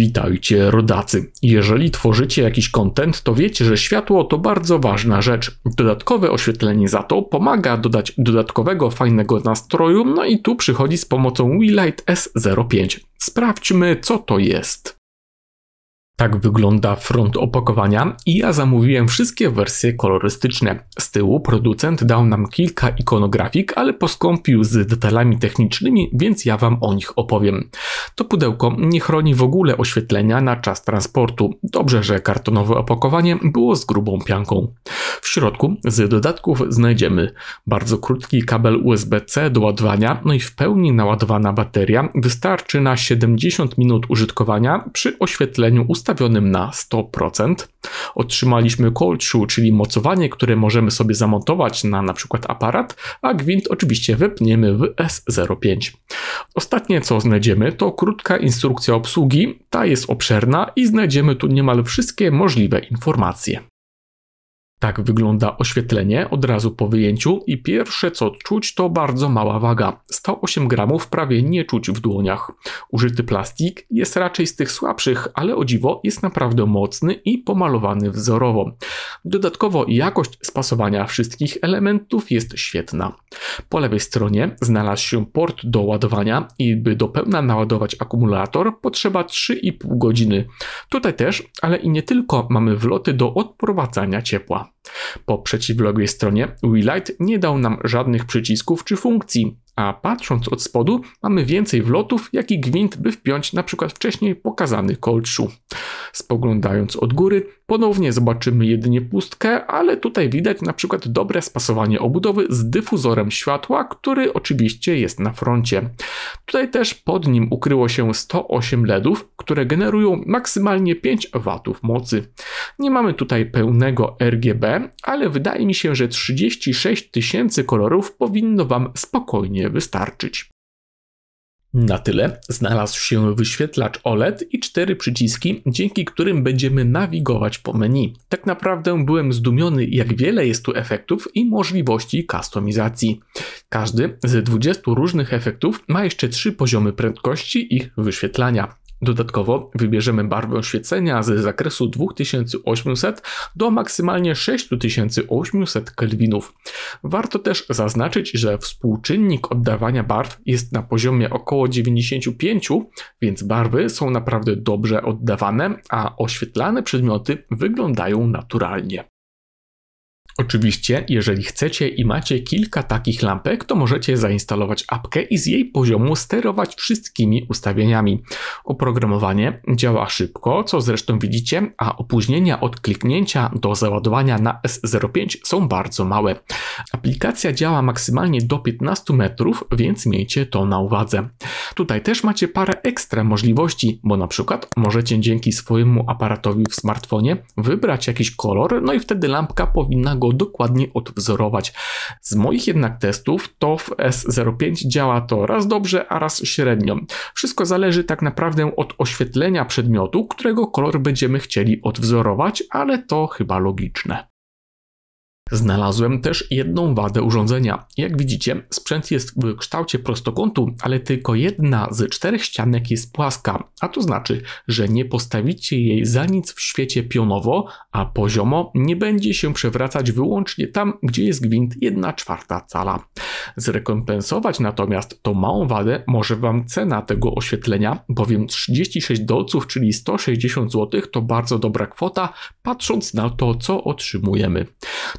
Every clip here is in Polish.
Witajcie, rodacy. Jeżeli tworzycie jakiś kontent, to wiecie, że światło to bardzo ważna rzecz. Dodatkowe oświetlenie za to pomaga dodać dodatkowego fajnego nastroju, no i tu przychodzi z pomocą Wilight S05. Sprawdźmy, co to jest. Tak wygląda front opakowania i ja zamówiłem wszystkie wersje kolorystyczne. Z tyłu producent dał nam kilka ikonografik, ale poskąpił z detalami technicznymi, więc ja wam o nich opowiem. To pudełko nie chroni w ogóle oświetlenia na czas transportu. Dobrze, że kartonowe opakowanie było z grubą pianką. W środku z dodatków znajdziemy bardzo krótki kabel USB-C do ładowania, no i w pełni naładowana bateria wystarczy na 70 minut użytkowania przy oświetleniu ustawionym ustawionym na 100%. Otrzymaliśmy cold shoe, czyli mocowanie, które możemy sobie zamontować na np. aparat, a gwint oczywiście wepniemy w S05. Ostatnie co znajdziemy to krótka instrukcja obsługi, ta jest obszerna i znajdziemy tu niemal wszystkie możliwe informacje. Tak wygląda oświetlenie od razu po wyjęciu i pierwsze co czuć to bardzo mała waga. 108 gramów prawie nie czuć w dłoniach. Użyty plastik jest raczej z tych słabszych, ale o dziwo jest naprawdę mocny i pomalowany wzorowo. Dodatkowo jakość spasowania wszystkich elementów jest świetna. Po lewej stronie znalazł się port do ładowania i by do pełna naładować akumulator potrzeba 3,5 godziny. Tutaj też, ale i nie tylko mamy wloty do odprowadzania ciepła. Po przeciwległej stronie Willite nie dał nam żadnych przycisków czy funkcji, a patrząc od spodu mamy więcej wlotów, jak i gwint, by wpiąć na przykład wcześniej pokazany cold shoe. Spoglądając od góry ponownie zobaczymy jedynie pustkę, ale tutaj widać na przykład dobre spasowanie obudowy z dyfuzorem światła, który oczywiście jest na froncie. Tutaj też pod nim ukryło się 108 LEDów, które generują maksymalnie 5 W mocy. Nie mamy tutaj pełnego RGB, ale wydaje mi się, że 36 tysięcy kolorów powinno Wam spokojnie wystarczyć. Na tyle znalazł się wyświetlacz OLED i cztery przyciski, dzięki którym będziemy nawigować po menu. Tak naprawdę byłem zdumiony, jak wiele jest tu efektów i możliwości kustomizacji. Każdy z 20 różnych efektów ma jeszcze trzy poziomy prędkości ich wyświetlania. Dodatkowo wybierzemy barwę oświecenia z zakresu 2800 do maksymalnie 6800 kelwinów. Warto też zaznaczyć, że współczynnik oddawania barw jest na poziomie około 95, więc barwy są naprawdę dobrze oddawane, a oświetlane przedmioty wyglądają naturalnie. Oczywiście, jeżeli chcecie i macie kilka takich lampek, to możecie zainstalować apkę i z jej poziomu sterować wszystkimi ustawieniami. Oprogramowanie działa szybko, co zresztą widzicie, a opóźnienia od kliknięcia do załadowania na S05 są bardzo małe. Aplikacja działa maksymalnie do 15 metrów, więc miejcie to na uwadze. Tutaj też macie parę ekstra możliwości, bo na przykład możecie dzięki swojemu aparatowi w smartfonie wybrać jakiś kolor, no i wtedy lampka powinna go dokładnie odwzorować. Z moich jednak testów to w S05 działa to raz dobrze, a raz średnio. Wszystko zależy tak naprawdę od oświetlenia przedmiotu, którego kolor będziemy chcieli odwzorować, ale to chyba logiczne. Znalazłem też jedną wadę urządzenia. Jak widzicie, sprzęt jest w kształcie prostokątu, ale tylko jedna z czterech ścianek jest płaska, a to znaczy, że nie postawicie jej za nic w świecie pionowo, a poziomo nie będzie się przewracać wyłącznie tam, gdzie jest gwint 1 czwarta cala. Zrekompensować natomiast tą małą wadę może Wam cena tego oświetlenia, bowiem 36 dolców, czyli 160 zł to bardzo dobra kwota, patrząc na to, co otrzymujemy.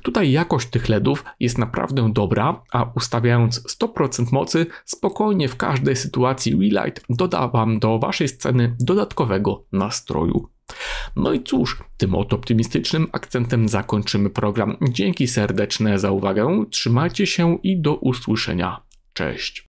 Tutaj jakość tych LEDów jest naprawdę dobra, a ustawiając 100% mocy spokojnie w każdej sytuacji Relight doda Wam do Waszej sceny dodatkowego nastroju. No i cóż, tym oto optymistycznym akcentem zakończymy program. Dzięki serdeczne za uwagę, trzymajcie się i do usłyszenia. Cześć.